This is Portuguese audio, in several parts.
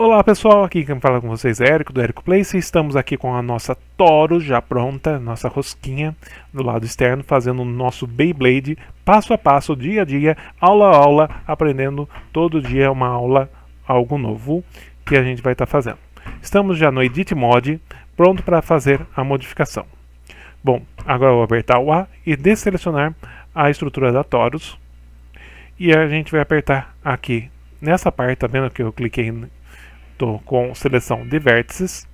Olá pessoal, aqui quem fala com vocês é Érico do Érico Place e estamos aqui com a nossa Toro já pronta, nossa rosquinha do lado externo, fazendo o nosso Beyblade passo a passo, dia a dia, aula a aula, aprendendo todo dia uma aula, algo novo que a gente vai estar tá fazendo. Estamos já no Edit Mod, pronto para fazer a modificação. Bom, agora eu vou apertar o A e desselecionar a estrutura da Torus e a gente vai apertar aqui Nessa parte, tá vendo né, que eu cliquei tô com seleção de vértices.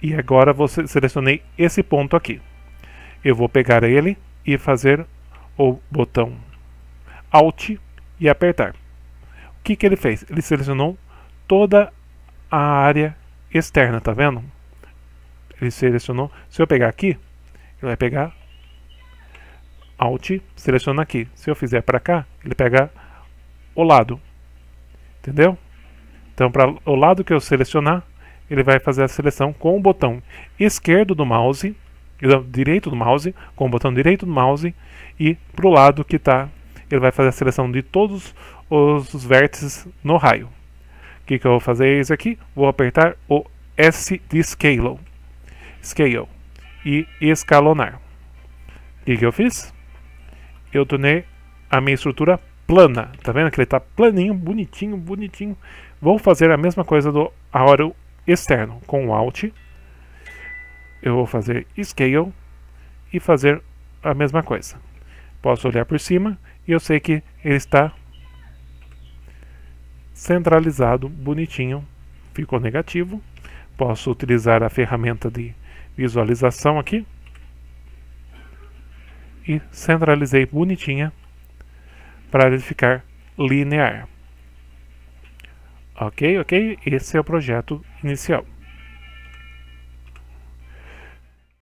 E agora você selecionei esse ponto aqui. Eu vou pegar ele e fazer o botão Alt e apertar. O que, que ele fez? Ele selecionou toda a área externa, tá vendo? Ele selecionou. Se eu pegar aqui, ele vai pegar Alt, seleciona aqui. Se eu fizer para cá, ele pega o lado. Entendeu? Então, para o lado que eu selecionar, ele vai fazer a seleção com o botão esquerdo do mouse, direito do mouse, com o botão direito do mouse, e para o lado que está, ele vai fazer a seleção de todos os vértices no raio. O que, que eu vou fazer é isso aqui? Vou apertar o S de Scale, scale e escalonar. O que, que eu fiz? Eu tornei a minha estrutura plana. Tá vendo que ele tá planinho, bonitinho, bonitinho. Vou fazer a mesma coisa do aro externo com o Alt. Eu vou fazer Scale e fazer a mesma coisa. Posso olhar por cima e eu sei que ele está centralizado, bonitinho. Ficou negativo. Posso utilizar a ferramenta de visualização aqui. E centralizei bonitinha para ele ficar linear. Ok, ok? Esse é o projeto inicial.